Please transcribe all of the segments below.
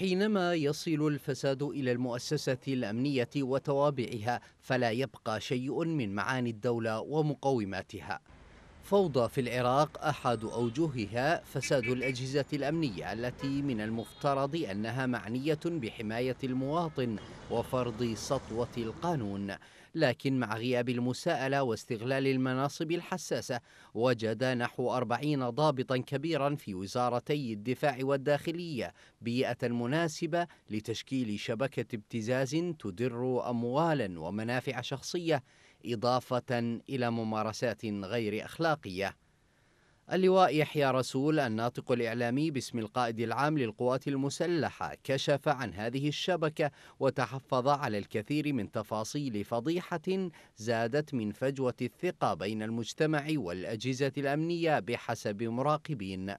حينما يصل الفساد إلى المؤسسة الأمنية وتوابعها فلا يبقى شيء من معاني الدولة ومقوماتها فوضى في العراق أحد أوجهها فساد الأجهزة الأمنية التي من المفترض أنها معنية بحماية المواطن وفرض سطوة القانون لكن مع غياب المساءلة واستغلال المناصب الحساسة وجد نحو أربعين ضابطا كبيرا في وزارتي الدفاع والداخلية بيئة مناسبة لتشكيل شبكة ابتزاز تدر أموالا ومنافع شخصية إضافة إلى ممارسات غير أخلاقية اللواء يحيى رسول الناطق الإعلامي باسم القائد العام للقوات المسلحة كشف عن هذه الشبكة وتحفظ على الكثير من تفاصيل فضيحة زادت من فجوة الثقة بين المجتمع والأجهزة الأمنية بحسب مراقبين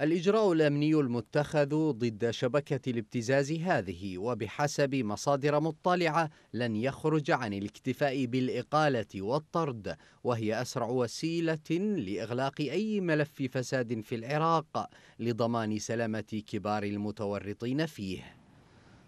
الإجراء الأمني المتخذ ضد شبكة الابتزاز هذه وبحسب مصادر مطلعة لن يخرج عن الاكتفاء بالإقالة والطرد وهي أسرع وسيلة لإغلاق أي ملف فساد في العراق لضمان سلامة كبار المتورطين فيه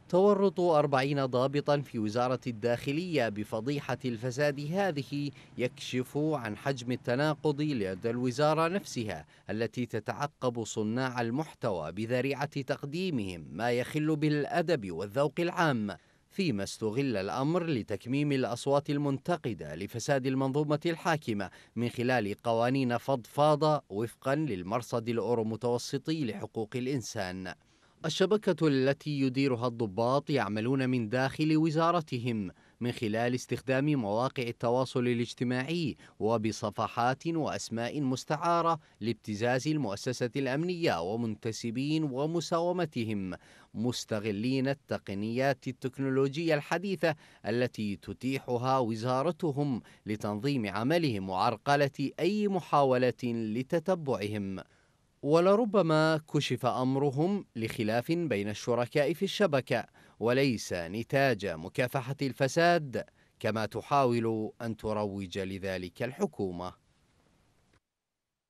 تورط أربعين ضابطا في وزارة الداخلية بفضيحة الفساد هذه يكشف عن حجم التناقض لدى الوزارة نفسها التي تتعقب صناع المحتوى بذريعة تقديمهم ما يخل بالأدب والذوق العام فيما استغل الأمر لتكميم الأصوات المنتقدة لفساد المنظومة الحاكمة من خلال قوانين فضفاضة وفقا للمرصد الأورومتوسطي لحقوق الإنسان الشبكة التي يديرها الضباط يعملون من داخل وزارتهم من خلال استخدام مواقع التواصل الاجتماعي وبصفحات وأسماء مستعارة لابتزاز المؤسسة الأمنية ومنتسبين ومساومتهم مستغلين التقنيات التكنولوجية الحديثة التي تتيحها وزارتهم لتنظيم عملهم وعرقلة أي محاولة لتتبعهم ولربما كشف امرهم لخلاف بين الشركاء في الشبكه وليس نتاج مكافحه الفساد كما تحاول ان تروج لذلك الحكومه